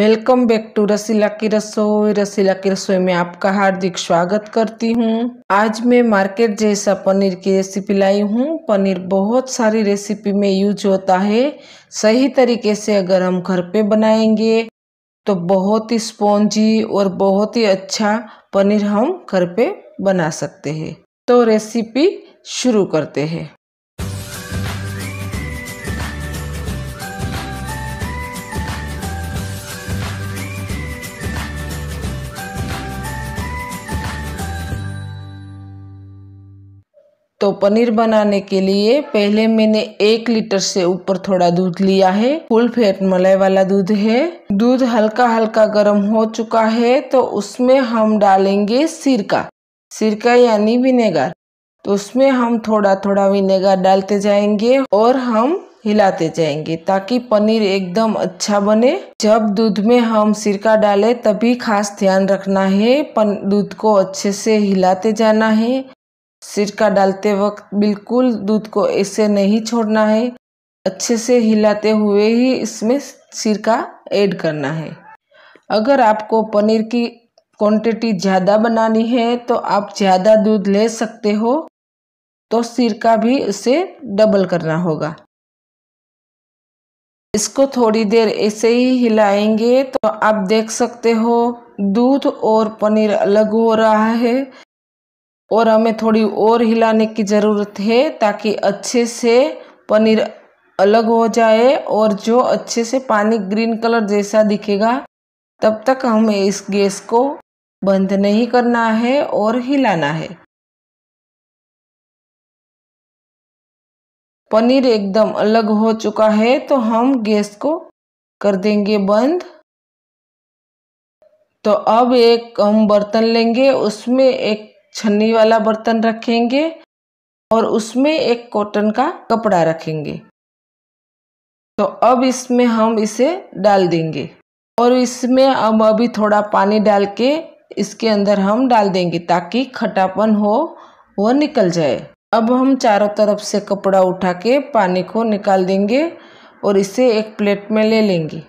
welcome back to रसीला की रसोई रसीला की रसोई में आपका हार्दिक स्वागत करती हूँ आज मैं मार्केट जैसा पनीर की रेसिपी लाई हूँ पनीर बहुत सारी रेसिपी में यूज होता है सही तरीके से अगर हम घर पे बनाएंगे तो बहुत ही स्पॉन्जी और बहुत ही अच्छा पनीर हम घर पे बना सकते हैं तो रेसिपी शुरू करते हैं तो पनीर बनाने के लिए पहले मैंने एक लीटर से ऊपर थोड़ा दूध लिया है फुल फैट मलाई वाला दूध है दूध हल्का हल्का गर्म हो चुका है तो उसमें हम डालेंगे सिरका सिरका यानी विनेगर तो उसमें हम थोड़ा थोड़ा विनेगर डालते जाएंगे और हम हिलाते जाएंगे ताकि पनीर एकदम अच्छा बने जब दूध में हम सिरका डालें तभी खास ध्यान रखना है दूध को अच्छे से हिलाते जाना है सिरका डालते वक्त बिल्कुल दूध को ऐसे नहीं छोड़ना है अच्छे से हिलाते हुए ही इसमें सिरका ऐड करना है अगर आपको पनीर की क्वांटिटी ज़्यादा बनानी है तो आप ज़्यादा दूध ले सकते हो तो सिरका भी उसे डबल करना होगा इसको थोड़ी देर ऐसे ही हिलाएंगे तो आप देख सकते हो दूध और पनीर अलग हो रहा है और हमें थोड़ी और हिलाने की ज़रूरत है ताकि अच्छे से पनीर अलग हो जाए और जो अच्छे से पानी ग्रीन कलर जैसा दिखेगा तब तक हमें इस गैस को बंद नहीं करना है और हिलाना है पनीर एकदम अलग हो चुका है तो हम गैस को कर देंगे बंद तो अब एक हम बर्तन लेंगे उसमें एक छन्नी वाला बर्तन रखेंगे और उसमें एक कॉटन का कपड़ा रखेंगे तो अब इसमें हम इसे डाल देंगे और इसमें अब अभी थोड़ा पानी डाल के इसके अंदर हम डाल देंगे ताकि खटापन हो वो निकल जाए अब हम चारों तरफ से कपड़ा उठा के पानी को निकाल देंगे और इसे एक प्लेट में ले लेंगे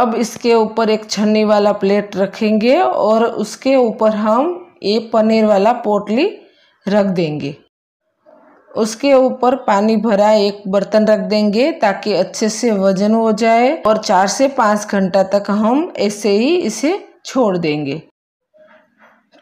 अब इसके ऊपर एक छन्नी वाला प्लेट रखेंगे और उसके ऊपर हम ये पनीर वाला पोटली रख देंगे उसके ऊपर पानी भरा एक बर्तन रख देंगे ताकि अच्छे से वजन हो जाए और चार से पाँच घंटा तक हम ऐसे ही इसे छोड़ देंगे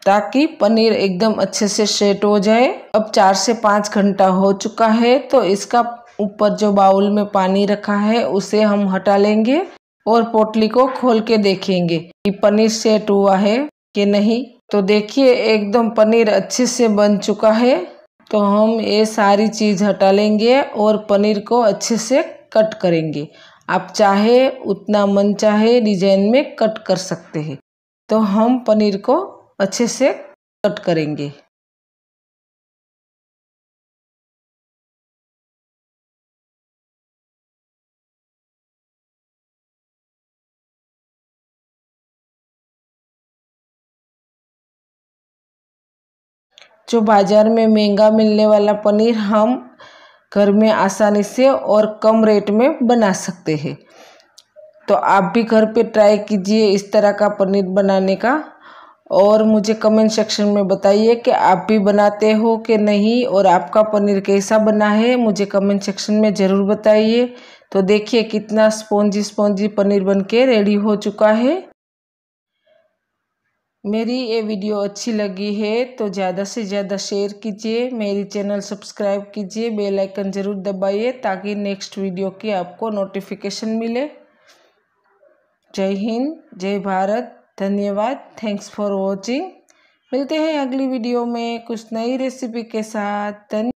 ताकि पनीर एकदम अच्छे से सेट हो जाए अब चार से पाँच घंटा हो चुका है तो इसका ऊपर जो बाउल में पानी रखा है उसे हम हटा लेंगे और पोटली को खोल के देखेंगे कि पनीर सेट हुआ है कि नहीं तो देखिए एकदम पनीर अच्छे से बन चुका है तो हम ये सारी चीज़ हटा लेंगे और पनीर को अच्छे से कट करेंगे आप चाहे उतना मन चाहे डिजाइन में कट कर सकते हैं तो हम पनीर को अच्छे से कट करेंगे जो बाज़ार में महंगा मिलने वाला पनीर हम घर में आसानी से और कम रेट में बना सकते हैं तो आप भी घर पे ट्राई कीजिए इस तरह का पनीर बनाने का और मुझे कमेंट सेक्शन में बताइए कि आप भी बनाते हो कि नहीं और आपका पनीर कैसा बना है मुझे कमेंट सेक्शन में ज़रूर बताइए तो देखिए कितना स्पॉन्जी स्पॉन्जी पनीर बनके रेडी हो चुका है मेरी ये वीडियो अच्छी लगी है तो ज़्यादा से ज़्यादा शेयर कीजिए मेरी चैनल सब्सक्राइब कीजिए बेल आइकन ज़रूर दबाइए ताकि नेक्स्ट वीडियो की आपको नोटिफिकेशन मिले जय हिंद जय भारत धन्यवाद थैंक्स फॉर वॉचिंग मिलते हैं अगली वीडियो में कुछ नई रेसिपी के साथ धन्य